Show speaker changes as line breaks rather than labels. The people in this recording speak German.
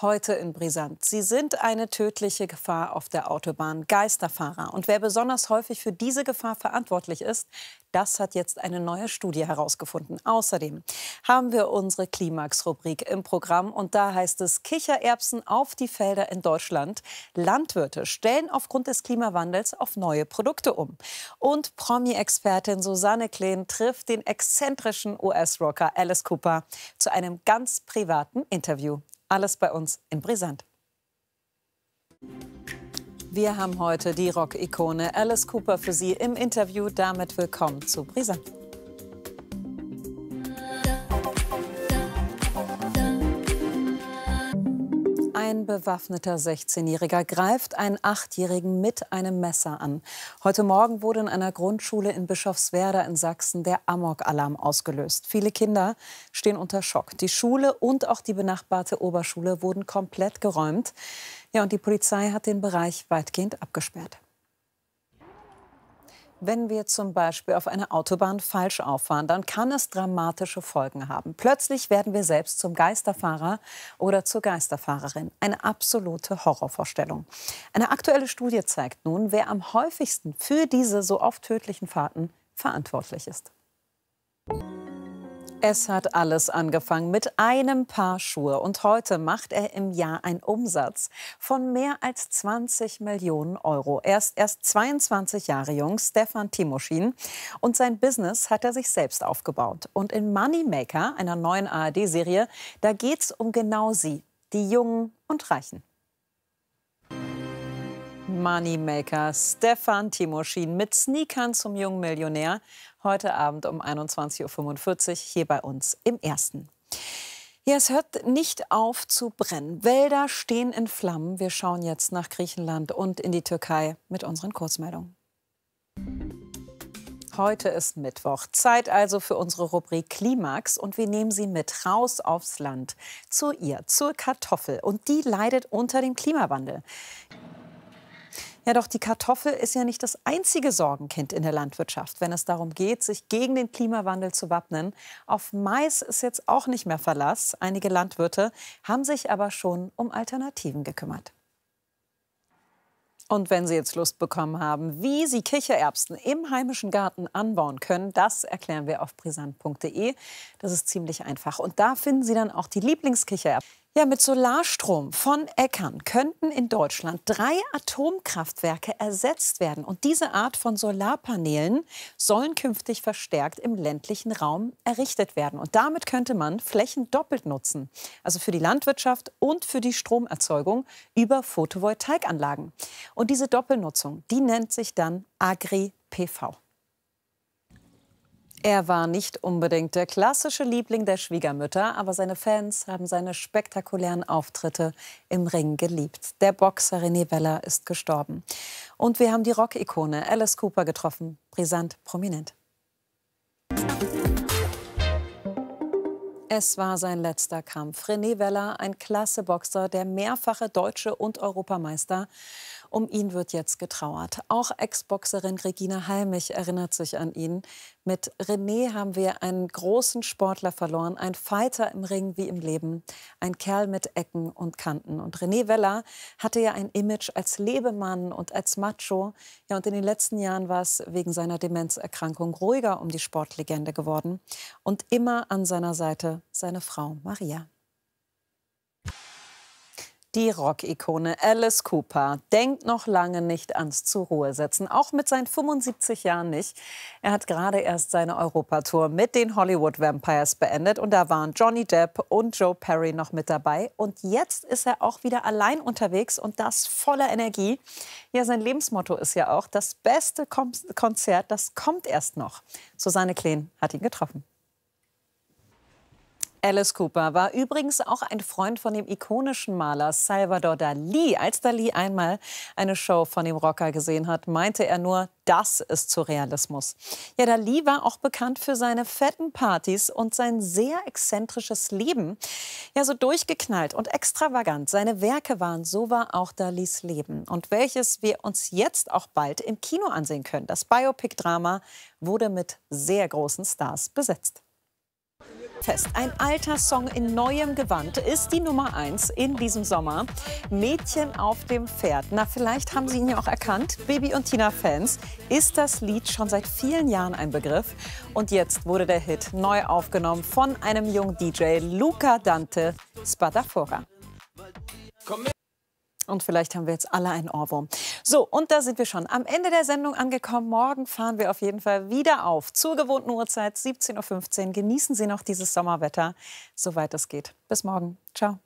heute in Brisant. Sie sind eine tödliche Gefahr auf der Autobahn. Geisterfahrer. Und wer besonders häufig für diese Gefahr verantwortlich ist, das hat jetzt eine neue Studie herausgefunden. Außerdem haben wir unsere Klimax-Rubrik im Programm. Und da heißt es Kichererbsen auf die Felder in Deutschland. Landwirte stellen aufgrund des Klimawandels auf neue Produkte um. Und Promi-Expertin Susanne Kleen trifft den exzentrischen US-Rocker Alice Cooper zu einem ganz privaten Interview. Alles bei uns in Brisant. Wir haben heute die Rock-Ikone Alice Cooper für Sie im Interview. Damit willkommen zu Brisant. Ein bewaffneter 16-Jähriger greift einen Achtjährigen mit einem Messer an. Heute Morgen wurde in einer Grundschule in Bischofswerda in Sachsen der Amok-Alarm ausgelöst. Viele Kinder stehen unter Schock. Die Schule und auch die benachbarte Oberschule wurden komplett geräumt. Ja, und die Polizei hat den Bereich weitgehend abgesperrt. Wenn wir zum Beispiel auf einer Autobahn falsch auffahren, dann kann es dramatische Folgen haben. Plötzlich werden wir selbst zum Geisterfahrer oder zur Geisterfahrerin. Eine absolute Horrorvorstellung. Eine aktuelle Studie zeigt nun, wer am häufigsten für diese so oft tödlichen Fahrten verantwortlich ist. Es hat alles angefangen mit einem Paar Schuhe und heute macht er im Jahr einen Umsatz von mehr als 20 Millionen Euro. Er ist erst 22 Jahre jung, Stefan Timoschin, und sein Business hat er sich selbst aufgebaut. Und in Moneymaker, einer neuen ARD-Serie, da geht's um genau sie, die Jungen und Reichen. Moneymaker Stefan Timoschin mit Sneakern zum jungen Millionär. Heute Abend um 21.45 Uhr hier bei uns im Ersten. Ja, es hört nicht auf zu brennen. Wälder stehen in Flammen. Wir schauen jetzt nach Griechenland und in die Türkei mit unseren Kurzmeldungen. Heute ist Mittwoch. Zeit also für unsere Rubrik Klimax und wir nehmen Sie mit raus aufs Land. Zu ihr, zur Kartoffel. Und die leidet unter dem Klimawandel. Ja, doch die Kartoffel ist ja nicht das einzige Sorgenkind in der Landwirtschaft, wenn es darum geht, sich gegen den Klimawandel zu wappnen. Auf Mais ist jetzt auch nicht mehr Verlass. Einige Landwirte haben sich aber schon um Alternativen gekümmert. Und wenn Sie jetzt Lust bekommen haben, wie Sie Kichererbsen im heimischen Garten anbauen können, das erklären wir auf brisant.de. Das ist ziemlich einfach. Und da finden Sie dann auch die Lieblingskichererbsen. Ja, mit Solarstrom von Äckern könnten in Deutschland drei Atomkraftwerke ersetzt werden. Und diese Art von Solarpanelen sollen künftig verstärkt im ländlichen Raum errichtet werden. Und damit könnte man Flächen doppelt nutzen. Also für die Landwirtschaft und für die Stromerzeugung über Photovoltaikanlagen. Und diese Doppelnutzung, die nennt sich dann Agri-PV. Er war nicht unbedingt der klassische Liebling der Schwiegermütter, aber seine Fans haben seine spektakulären Auftritte im Ring geliebt. Der Boxer René Weller ist gestorben. Und wir haben die Rock-Ikone Alice Cooper getroffen. Brisant, prominent. Es war sein letzter Kampf. René Weller, ein klasse Boxer, der mehrfache deutsche und Europameister um ihn wird jetzt getrauert. Auch Ex-Boxerin Regina Halmich erinnert sich an ihn. Mit René haben wir einen großen Sportler verloren, ein Fighter im Ring wie im Leben, ein Kerl mit Ecken und Kanten. Und René Weller hatte ja ein Image als Lebemann und als Macho. Ja, und in den letzten Jahren war es wegen seiner Demenzerkrankung ruhiger um die Sportlegende geworden. Und immer an seiner Seite seine Frau Maria. Die Rock-Ikone Alice Cooper denkt noch lange nicht ans Zuruhe setzen, auch mit seinen 75 Jahren nicht. Er hat gerade erst seine Europatour mit den Hollywood Vampires beendet und da waren Johnny Depp und Joe Perry noch mit dabei und jetzt ist er auch wieder allein unterwegs und das voller Energie. Ja, sein Lebensmotto ist ja auch das beste Konzert, das kommt erst noch. Susanne Kleen hat ihn getroffen. Alice Cooper war übrigens auch ein Freund von dem ikonischen Maler Salvador Dali. Als Dali einmal eine Show von dem Rocker gesehen hat, meinte er nur, das ist Surrealismus. Ja, Dali war auch bekannt für seine fetten Partys und sein sehr exzentrisches Leben. Ja, so durchgeknallt und extravagant seine Werke waren, so war auch Dalis Leben. Und welches wir uns jetzt auch bald im Kino ansehen können. Das Biopic-Drama wurde mit sehr großen Stars besetzt. Test. Ein alter Song in neuem Gewand ist die Nummer 1 in diesem Sommer. Mädchen auf dem Pferd. Na, vielleicht haben Sie ihn ja auch erkannt. Baby und Tina-Fans ist das Lied schon seit vielen Jahren ein Begriff. Und jetzt wurde der Hit neu aufgenommen von einem jungen DJ, Luca Dante Spadafora. Und vielleicht haben wir jetzt alle einen Ohrwurm. So, und da sind wir schon am Ende der Sendung angekommen. Morgen fahren wir auf jeden Fall wieder auf. Zur gewohnten Uhrzeit, 17.15 Uhr. Genießen Sie noch dieses Sommerwetter, soweit es geht. Bis morgen. Ciao.